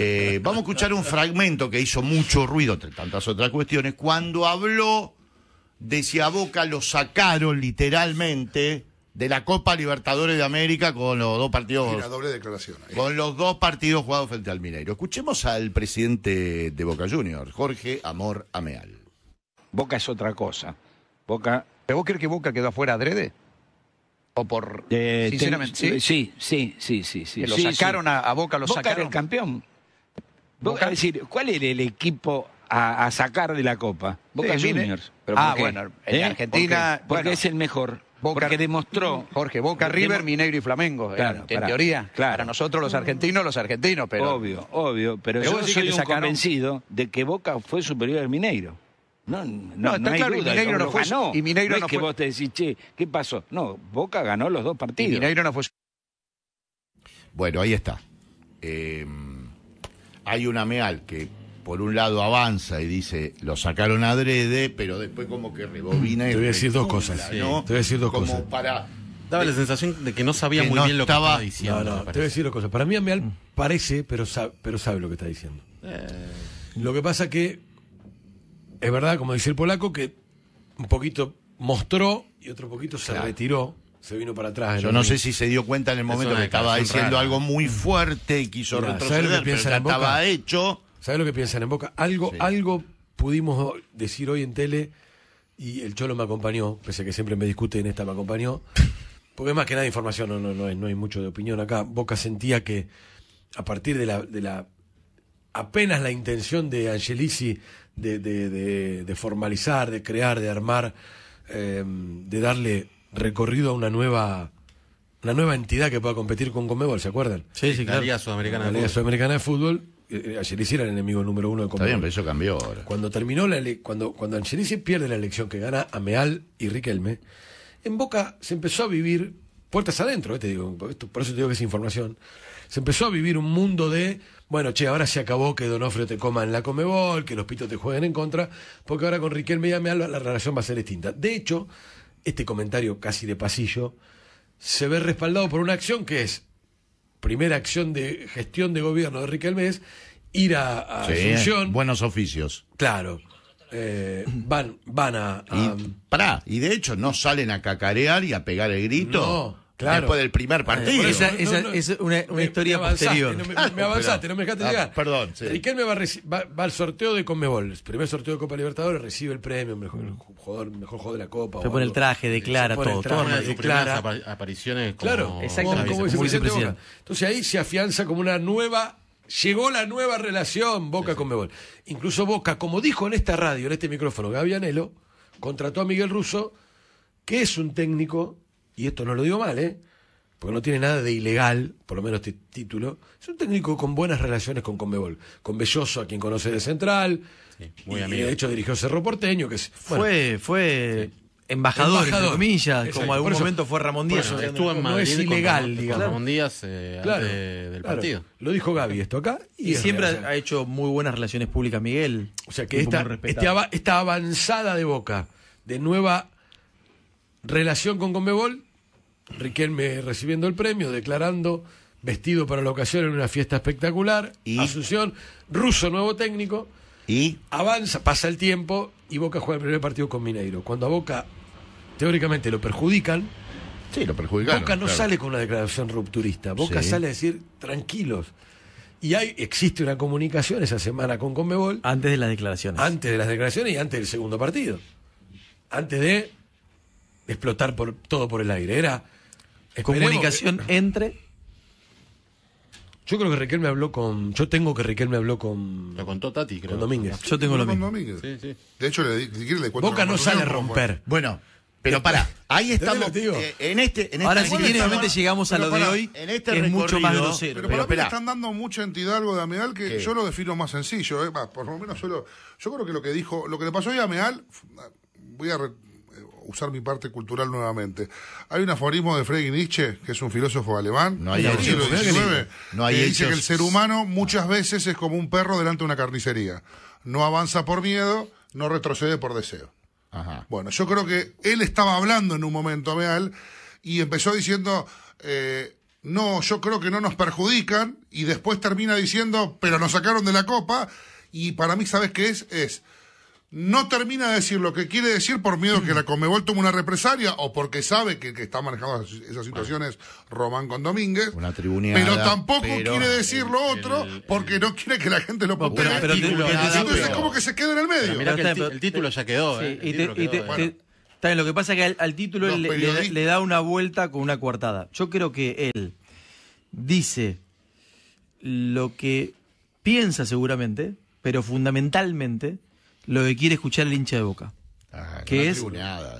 Eh, vamos a escuchar un fragmento que hizo mucho ruido, entre tantas otras cuestiones, cuando habló de si a Boca lo sacaron literalmente de la Copa Libertadores de América con los dos partidos. la doble declaración. Con los dos partidos jugados frente al Mineiro. Escuchemos al presidente de Boca Juniors, Jorge Amor Ameal. Boca es otra cosa. Boca. ¿Pero vos crees que Boca quedó afuera adrede? O por. Eh, sinceramente, ¿sí? sí, sí, sí, sí, lo sacaron A, Boca, lo Boca sacaron. Era el campeón decir, ¿cuál era el equipo a, sacar de la Copa? Boca Juniors. ah, bueno, en ¿Eh? Argentina... Porque, es el mejor. porque demostró... Jorge, Boca, River, Minegro y Flamengo. Eh, en, teoría. Claro. Para nosotros los argentinos, los argentinos, pero... Obvio, obvio. Pero, yo soy convencido de que Boca fue superior al Mineiro. No, no, no, está no hay claro, duda, y Mineiro no fue. Y Mineiro no, fue? es que vos te decís, che, ¿qué pasó? No, Boca ganó los dos partidos. Y Mineiro no fue. Bueno, ahí está. Eh, hay una MEAL que por un lado avanza y dice lo sacaron adrede, pero después como que rebobina y Te voy a decir dos cosas. Te voy a decir dos cosas. Para, Daba la sensación de que no sabía muy bien lo que estaba diciendo. te voy a decir dos cosas. Para mí ameal mm. parece, pero sabe, pero sabe lo que está diciendo. Eh. Lo que pasa que es verdad, como dice el polaco, que un poquito mostró y otro poquito se retiró se vino para atrás. Yo no sé si se dio cuenta en el momento que estaba diciendo algo muy fuerte y quiso retroceder, lo que piensan en Boca? estaba hecho. ¿Sabes lo que piensan en Boca? Algo, algo pudimos decir hoy en tele y el Cholo me acompañó, pese a que siempre me discute en esta, me acompañó. Porque más que nada información, no, no, no, hay, no hay mucho de opinión acá. Boca sentía que a partir de la, de la apenas la intención de Angelici de, de, formalizar, de crear, de armar, eh, de darle recorrido a una nueva una nueva entidad que pueda competir con Comebol, ¿se acuerdan? Sí, sí, claro. La Liga Sudamericana, la Liga de, fútbol. Sudamericana de Fútbol. Eh, eh, Angelici era el enemigo número uno de Comebol. Está bien, pero eso cambió ahora. Cuando terminó la cuando, cuando Angelici pierde la elección que gana Ameal y Riquelme, en Boca se empezó a vivir puertas adentro, ¿eh? te digo, por eso te digo que es información. Se empezó a vivir un mundo de, bueno, che, ahora se acabó que Donofrio te coma en la Comebol, que los pitos te jueguen en contra, porque ahora con Riquelme y Ameal la relación va a ser distinta. De hecho, este comentario casi de pasillo se ve respaldado por una acción que es primera acción de gestión de gobierno de Enrique Mes, ir a, Asunción. Eh, buenos oficios. Claro. Eh, van, van a, y de hecho no salen a cacarear y a pegar el grito. No Claro. Después del primer partido. esa, es una, historia posterior. me, avanzaste, no me dejaste ah, llegar. Perdón. Riquelme va, va, al sorteo de Conmebol. El primer sorteo de Copa Libertadores recibe el premio, mejor jugador, mejor de la Copa. Se pone el traje, declara todo. todo. sus primeras apariciones como, claro, exactamente, Entonces ahí se afianza como una nueva llegó la nueva relación Boca conmebol Incluso Boca, como dijo en esta radio, en este micrófono, Anelo, contrató a Miguel Russo, que es un técnico y esto no lo digo mal, ¿eh? porque no tiene nada de ilegal, por lo menos este título, es un técnico con buenas relaciones con Conmebol, con Belloso, a quien conoce de Central, muy y amigo. de hecho dirigió Cerro Porteño, que fue, fue embajador, embajador, entre comillas, como algún momento fue Ramón Díaz. es ilegal, digamos. Ramón Díaz eh, del partido. Lo dijo Gaby esto acá. Y, siempre ha hecho muy buenas relaciones públicas Miguel. O sea que esta, avanzada de Boca, de nueva relación con Conmebol, Riquelme recibiendo el premio, declarando vestido para la ocasión en una fiesta espectacular. ¿Y? Asunción, ruso nuevo técnico. Y avanza, pasa el tiempo y Boca juega el primer partido con Mineiro. Cuando a Boca teóricamente lo perjudican, sí, lo perjudican. Boca no sale con una declaración rupturista. Boca sale a decir tranquilos. Y hay, existe una comunicación esa semana con Conmebol. Antes de las declaraciones. Antes de las declaraciones y antes del segundo partido. Antes de explotar por, todo por el aire. Era comunicación entre. Yo creo que Riquelme me habló con. Yo tengo que Riquelme me habló con. Lo contó Tati, creo. Con Domínguez. Yo tengo lo con Domínguez. Sí, sí. De hecho, le, le, le cuento Boca no sale a romper. Bueno, pero para, ahí estamos. Eh, en este, en Ahora, si este finalmente llegamos a lo de hoy. En este es mucho más grosero. Pero, pero para están dando mucha entidad algo de Ameal que yo lo defino más sencillo. Eh. por lo menos yo, yo creo que lo que dijo. Lo que le pasó hoy a Ameal. Voy a usar mi parte cultural nuevamente. Hay un aforismo de Friedrich Nietzsche, que es un filósofo alemán, no hay del siglo XIX, que dice que el ser humano muchas veces es como un perro delante de una carnicería. No avanza por miedo, no retrocede por deseo. Ajá. Bueno, yo creo que él estaba hablando en un momento real y empezó diciendo... Eh, no, yo creo que no nos perjudican, y después termina diciendo, pero nos sacaron de la copa, y para mí, ¿sabes qué es? Es no termina de decir lo que quiere decir por miedo que la Comebol tome una represalia o porque sabe que está manejando esas situaciones Román con Domínguez. pero tampoco quiere decir lo otro porque no quiere que la gente lo ponga. entonces es como que se queda en el medio. el, título ya quedó. lo que pasa es que al, título le, le da una vuelta con una coartada. Yo creo que él dice lo que piensa seguramente, pero fundamentalmente lo que quiere escuchar el hincha de Boca. Ah, que es,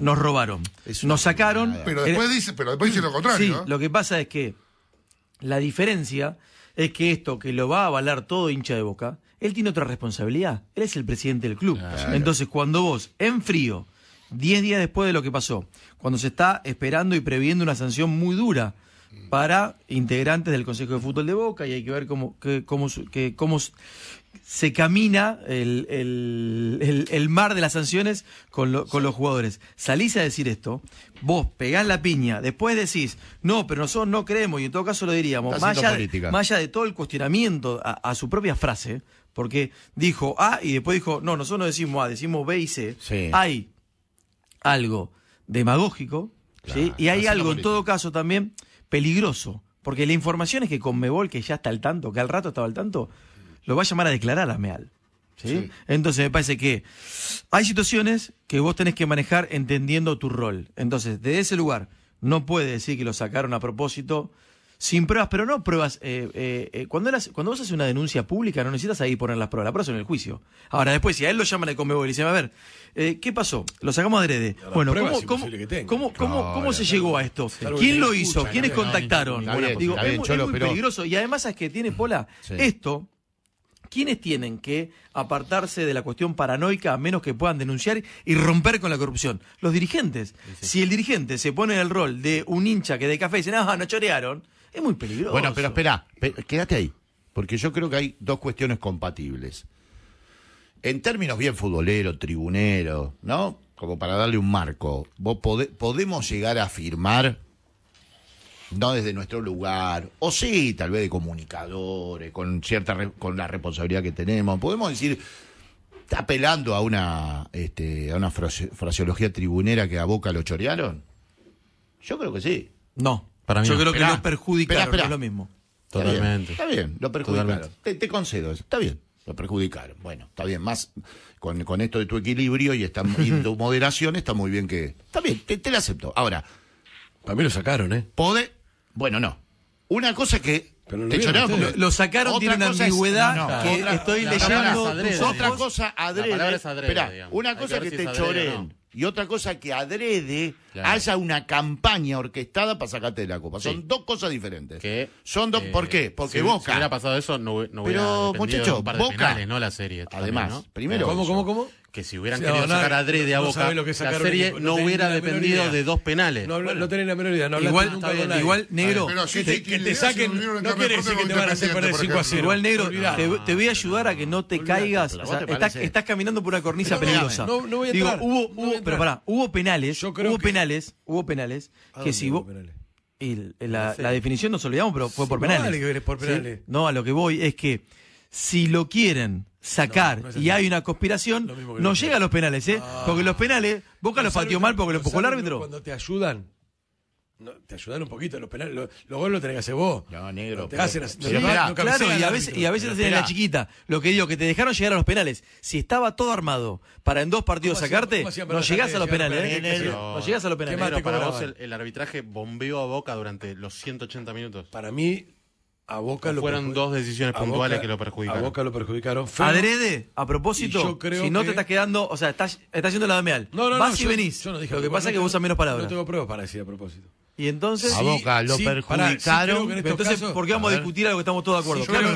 nos robaron, nos sacaron. Pero después, dice, pero después dice lo contrario. Sí, lo que pasa es que la diferencia es que esto que lo va a avalar todo hincha de boca, él tiene otra responsabilidad. Él es el presidente del club. Entonces, cuando vos, en frío, 10 días después de lo que pasó, cuando se está esperando y previendo una sanción muy dura para integrantes del Consejo de Fútbol de Boca, y hay que ver cómo, cómo, cómo se camina el, el, el, mar de las sanciones con, los jugadores. Salís a decir esto, vos pegás la piña, después decís, no, pero nosotros no creemos, y en todo caso lo diríamos, más allá, de, todo el cuestionamiento a, su propia frase, porque dijo A y después dijo, no, nosotros no decimos A, decimos B y C. Hay algo demagógico, ¿sí? y hay algo en todo caso también peligroso, porque la información es que con Mebol, que ya está al tanto, que al rato estaba al tanto, lo va a llamar a declarar a MEAL. ¿sí? Entonces me parece que hay situaciones que vos tenés que manejar entendiendo tu rol. Entonces, de ese lugar, no puede decir que lo sacaron a propósito, sin pruebas, pero no pruebas. Eh, eh, eh, cuando, cuando vos haces una denuncia pública, no necesitas ahí poner las pruebas, las pruebas en el juicio. Ahora, después, si a él lo llaman de Comebol y dicen, a ver, ¿qué pasó? Lo sacamos adrede. Bueno, ¿cómo, se llegó a esto? ¿Quién lo hizo? ¿Quiénes contactaron? Digo, es, es muy peligroso. Y además, es que tiene, Pola, esto ¿Quiénes tienen que apartarse de la cuestión paranoica a menos que puedan denunciar y romper con la corrupción? Los dirigentes. Si el dirigente se pone en el rol de un hincha que de café dice, no, no chorearon, es muy peligroso. Bueno, pero espera, quédate ahí, porque yo creo que hay dos cuestiones compatibles. En términos bien futbolero, tribunero, ¿no? Como para darle un marco, podemos llegar a afirmar no desde nuestro lugar, o sí, tal vez de comunicadores, con cierta con la responsabilidad que tenemos. Podemos decir, está apelando a una, este, a una fraseología tribunera que a Boca lo chorearon. Yo creo que sí. No, para mí Yo creo que lo perjudicaron, es lo mismo. Totalmente. Está bien, lo perjudicaron. Te, concedo eso. Está bien, lo perjudicaron. Bueno, está bien, más con, esto de tu equilibrio y, están viendo tu moderación, está muy bien que. Está bien, te, te lo acepto. Ahora. También lo sacaron, ¿eh? Pode, bueno, no. Una cosa que te choraron. lo, sacaron, otra tiene una ambigüedad que estoy leyendo. otra cosa adrede. adrede una cosa que, te choreen y otra cosa que adrede haya una campaña orquestada para sacarte de la copa. Son dos cosas diferentes. ¿Qué? Son dos, eh, ¿Por qué? Porque Boca. Si hubiera pasado eso, no, hubiera. Pero, muchachos, Boca. no la serie. Además, primero. ¿Cómo, cómo, cómo? que si hubieran querido no, sacar a Boca, no la serie no, hubiera dependido de dos penales. No, no tenés la menor idea. igual, nunca igual, negro, pero si que, te saquen, no quiere decir que te van a hacer perder 5 a 0. Igual, negro, te, voy a ayudar a que no te caigas. estás, caminando por una cornisa peligrosa. No, no voy a entrar. hubo, hubo, pero pará, hubo penales, hubo penales, hubo penales, que si vos... La, definición nos olvidamos, pero fue por penales. No, a lo que voy es que si lo quieren sacar y hay una conspiración, no llega a los penales, ¿eh? Ah. Porque los penales, Boca los, pateó mal porque los lo el árbitro. Cuando te ayudan, te ayudan un poquito, los penales, los, goles los tenés que hacer vos. No, negro. te hacen, claro, y a veces, y a veces la chiquita. Lo que digo, que te dejaron llegar a los penales. Si estaba todo armado para en dos partidos sacarte, ¿eh? no llegás a los penales. eh, no llegás a los penales. para vos el, el arbitraje bombeó a Boca durante los 180 minutos. Para mí, a Boca fueron dos decisiones puntuales que lo perjudicaron. A Boca lo perjudicaron. Adrede, a propósito, si no te estás quedando, o sea, estás, estás haciendo la de meal. No, no, Vas y venís. Yo no dije, lo que pasa es que vos usas menos palabras. No tengo pruebas para decir a propósito. Y entonces. A Boca lo perjudicaron. Este entonces, ¿por qué vamos a, discutir algo que estamos todos de acuerdo? Sí, no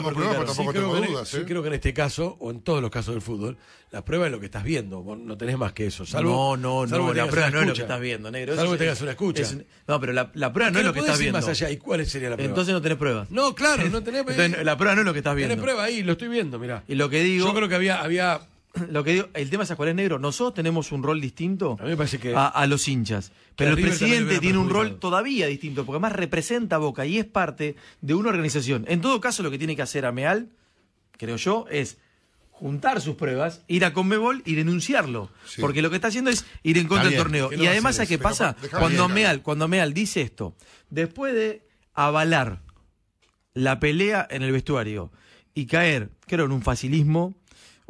tampoco tengo creo este, ¿eh? creo que en este caso, o en todos los casos del fútbol, la prueba es lo que estás viendo. no tenés más que eso. no, no, no. La prueba no es lo que estás viendo, negro. Salvo que tengas una escucha. no, pero la, la prueba no es lo que estás viendo. más allá? ¿Y cuál sería la prueba? Entonces no tenés prueba. No, claro, no tenés la prueba no es lo que estás viendo. Tenés prueba ahí, lo estoy viendo, mirá. Y lo que digo. Yo creo que había había lo que el tema es a es negro. Nosotros tenemos un rol distinto a, a, los hinchas. Pero el presidente tiene un rol todavía distinto, porque además representa a Boca y es parte de una organización. En todo caso, lo que tiene que hacer Ameal, creo yo, es juntar sus pruebas, ir a Conmebol y denunciarlo. Porque lo que está haciendo es ir en contra del torneo. Y además, ¿a qué pasa? Cuando Meal, cuando Ameal dice esto, después de avalar la pelea en el vestuario y caer, creo, en un facilismo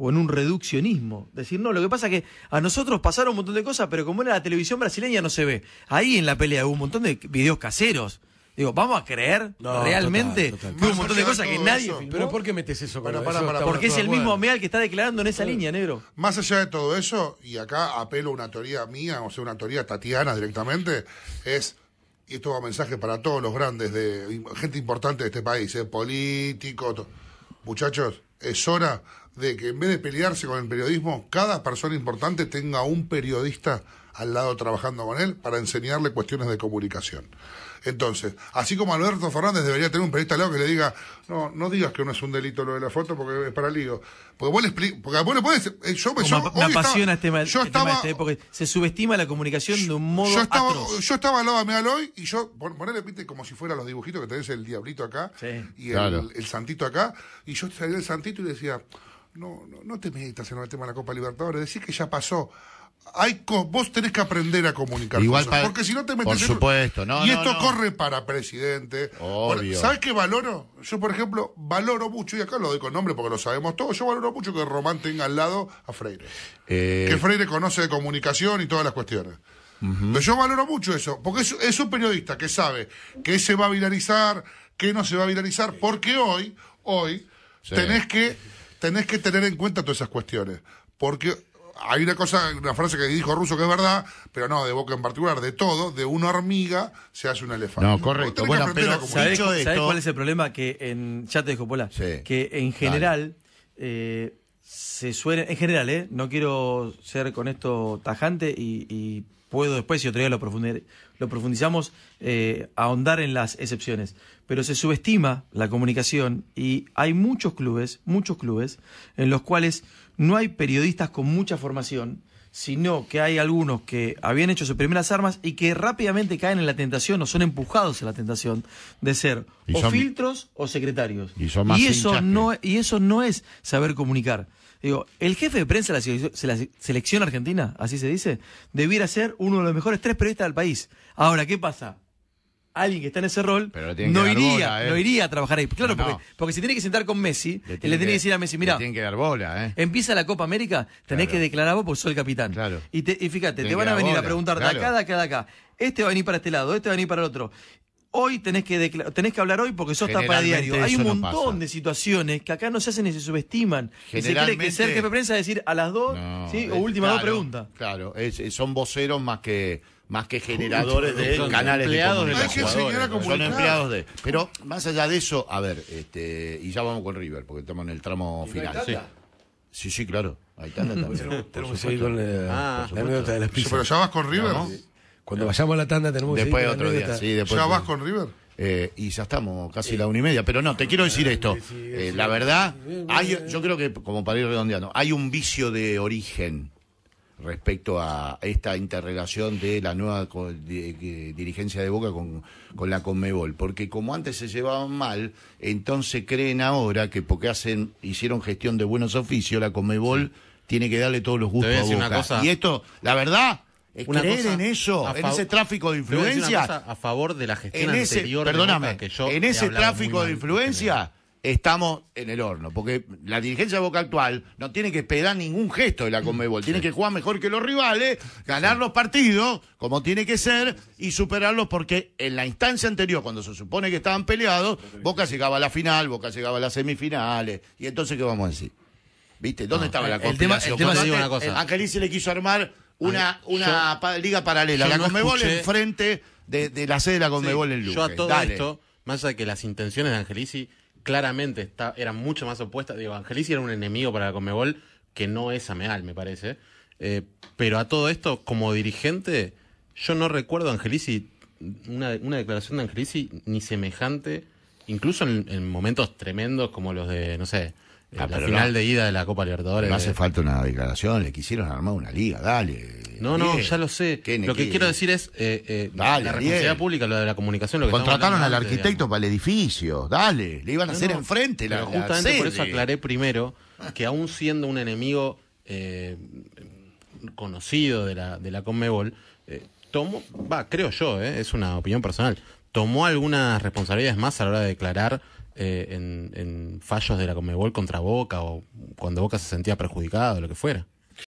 o en un reduccionismo. Decir, no, lo que pasa es que a nosotros pasaron un montón de cosas, pero como era la televisión brasileña no se ve. Ahí en la pelea hubo un montón de videos caseros. Digo, ¿vamos a creer realmente un montón de cosas que nadie ¿Pero por qué metes eso Porque es el mismo meal que está declarando en esa línea, negro. Más allá de todo eso, y acá apelo a una teoría mía, o sea, una teoría tatiana directamente, es y esto va a mensaje para todos los grandes, de gente importante de este país, ¿eh? políticos. Muchachos, es hora de que en vez de pelearse con el periodismo, cada persona importante tenga un periodista al lado trabajando con él para enseñarle cuestiones de comunicación. Entonces, así como Alberto Fernández debería tener un periodista al lado que le diga, no, no digas que no es un delito lo de la foto porque es para lío. Porque vos le porque eh, yo me, yo, me apasiona este, este, este, porque se subestima la comunicación de un modo yo estaba, atroz. Yo estaba al lado de hoy y yo, ponele, pinte como si fuera los dibujitos que tenés el diablito acá y el, santito acá, y yo salía el santito y decía, no, no, no te metas en el tema de la Copa Libertadores, decís que ya pasó. Hay vos tenés que aprender a comunicar porque si no te metes por supuesto, no, y esto corre para presidente sabes qué valoro yo por ejemplo valoro mucho y acá lo doy con nombre porque lo sabemos todos yo valoro mucho que Román tenga al lado a Freire eh, que Freire conoce de comunicación y todas las cuestiones Pero yo valoro mucho eso, porque es, un periodista que sabe que se va a viralizar, qué no se va a viralizar, porque hoy, hoy, tenés que tenés que tener en cuenta todas esas cuestiones. Porque hay una cosa, una frase que dijo Russo que es verdad, pero no, de Boca en particular, de todo, de una hormiga se hace un elefante. No, correcto. Bueno, pero ¿sabés, esto? cuál es el problema? Que en, ya te dijo Pola, que en general eh, se suele, en general, eh, no quiero ser con esto tajante y, puedo después, si otro día lo, profundizamos, eh, ahondar en las excepciones pero se subestima la comunicación y hay muchos clubes, muchos clubes, en los cuales no hay periodistas con mucha formación, sino que hay algunos que habían hecho sus primeras armas y que rápidamente caen en la tentación o son empujados en la tentación de ser o filtros o secretarios. Y, eso no, y eso no es saber comunicar. Digo, el jefe de prensa de la, selección argentina, así se dice, debiera ser uno de los mejores tres periodistas del país. Ahora, ¿qué pasa? alguien que está en ese rol no iría, iría a trabajar ahí. Claro, Porque, si tiene que sentar con Messi, le tiene, que, decir a Messi, mira, ¿eh? empieza la Copa América, tenés que declarar vos, porque soy el capitán. Y, fíjate, te van a venir a preguntar de acá, de acá, de acá. Este va a venir para este lado, este va a venir para el otro. Hoy tenés que, tenés que hablar hoy porque está para diario. Hay un montón de situaciones que acá no se hacen y se subestiman. Y se que ser jefe de prensa decir a las dos, ¿sí? o últimas dos preguntas. Claro, son voceros más que más que generadores de canales de, comunicación. Son empleados de. Pero más allá de eso, a ver, este, y ya vamos con River, porque estamos en el tramo final. sí. sí, claro. Ahí tanda también. tenemos que seguir con la, ah, de Pero ya vas con River, ¿no? Cuando vayamos a la tanda tenemos después que seguir otro día. Sí, después ¿Ya vas con River? Eh, y ya estamos casi la una y media. Pero no, te quiero decir esto. Eh, la verdad, yo creo que, como para ir redondeando, hay un vicio de origen respecto a esta interrelación de la nueva dirigencia de Boca con, con la Comebol. Porque como antes se llevaban mal, entonces creen ahora que porque hacen, hicieron gestión de buenos oficios, la Comebol tiene que darle todos los gustos a Boca. Y esto, la verdad... creen en eso, en ese tráfico de influencia. A, favor de la gestión anterior. Perdóname, en ese tráfico de influencia estamos en el horno, porque la dirigencia de Boca actual no tiene que esperar ningún gesto de la Conmebol, tiene que jugar mejor que los rivales, ganar los partidos como tiene que ser y superarlos porque en la instancia anterior, cuando se supone que estaban peleados, Boca llegaba a la final, Boca llegaba a las semifinales, y entonces ¿qué vamos a decir? ¿Viste? ¿Dónde estaba la El tema, cosa. le quiso armar una, una liga paralela, la Conmebol enfrente de, la sede de la Conmebol en Luque. Yo a todo esto, más allá de que las intenciones de Angelici claramente está, era mucho más opuesta, Digo, Angelici era un enemigo para la Conmebol que no es Ameal, me parece. Eh, pero a todo esto, como dirigente, yo no recuerdo a Angelici, una, una declaración de Angelici ni semejante, incluso en momentos tremendos como los de, no sé, eh, ah, la final de ida de la Copa Libertadores. No hace falta una declaración, le quisieron armar una liga, dale. No, no, ya lo sé. lo que quiero decir es eh, eh la responsabilidad pública, lo de la comunicación. Lo que Contrataron al arquitecto para el edificio, dale, le iban a hacer enfrente la, Justamente por eso aclaré primero que aún siendo un enemigo eh, conocido de la, de la Conmebol, tomó, va, creo yo, es una opinión personal, tomó algunas responsabilidades más a la hora de declarar eh, en, fallos de la Comebol contra Boca o cuando Boca se sentía perjudicado, lo que fuera.